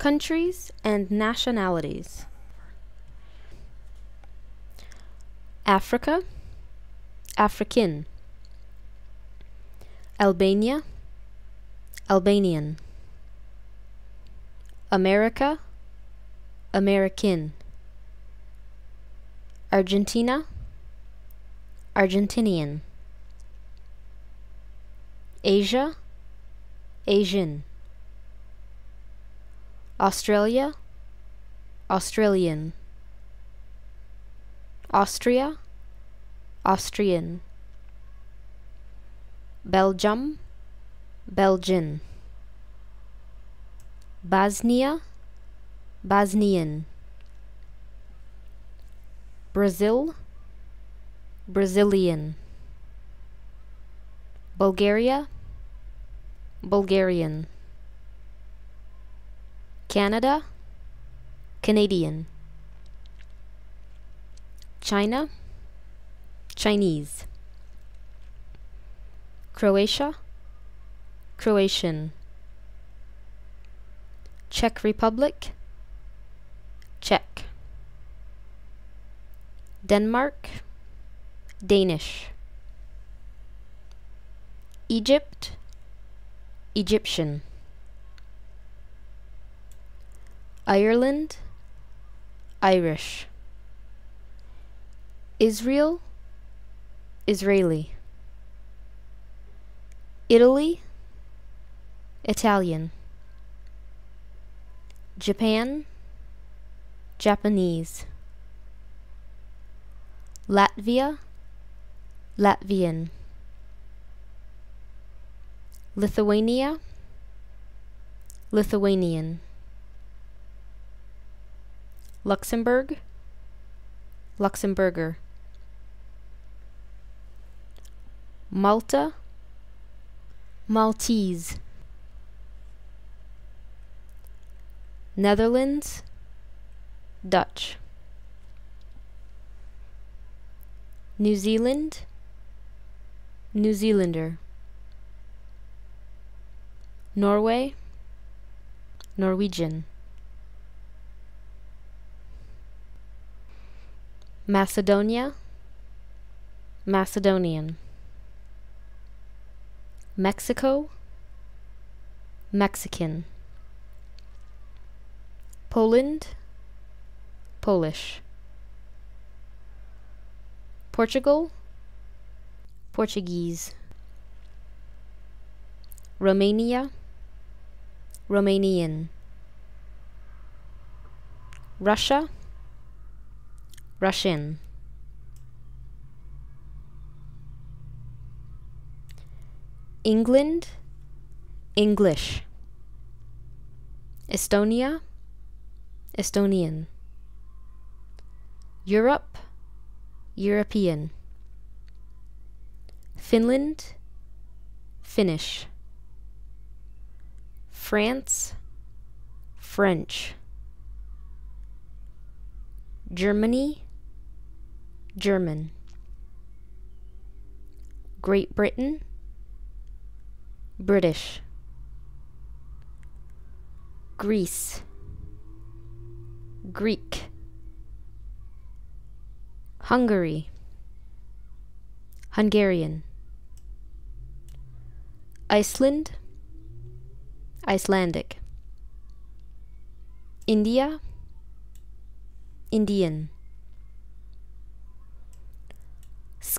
countries, and nationalities. Africa, African. Albania, Albanian. America, American. Argentina, Argentinian. Asia, Asian. Australia, Australian, Austria, Austrian, Belgium, Belgian, Bosnia, Bosnian, Brazil, Brazilian, Bulgaria, Bulgarian. Canada, Canadian. China, Chinese. Croatia, Croatian. Czech Republic, Czech. Denmark, Danish. Egypt, Egyptian. Ireland, Irish. Israel, Israeli. Italy, Italian. Japan, Japanese. Latvia, Latvian. Lithuania, Lithuanian. Luxembourg, Luxemburger, Malta, Maltese, Netherlands, Dutch, New Zealand, New Zealander, Norway, Norwegian. Macedonia, Macedonian. Mexico, Mexican. Poland, Polish. Portugal, Portuguese. Romania, Romanian. Russia, rush in. England, English. Estonia, Estonian. Europe, European. Finland, Finnish. France, French. Germany, German, Great Britain, British, Greece, Greek, Hungary, Hungarian, Iceland, Icelandic, India, Indian.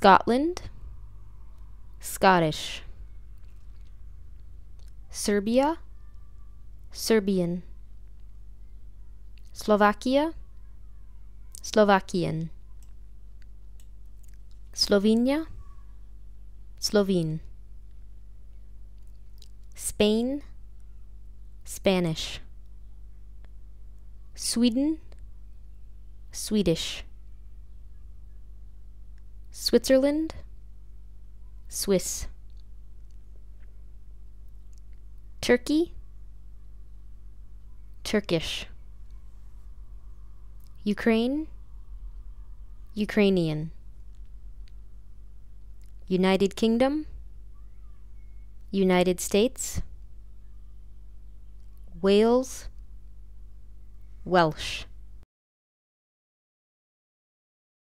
Scotland, Scottish, Serbia, Serbian, Slovakia, Slovakian, Slovenia, Slovene, Spain, Spanish, Sweden, Swedish. Switzerland, Swiss. Turkey, Turkish. Ukraine, Ukrainian. United Kingdom, United States, Wales, Welsh.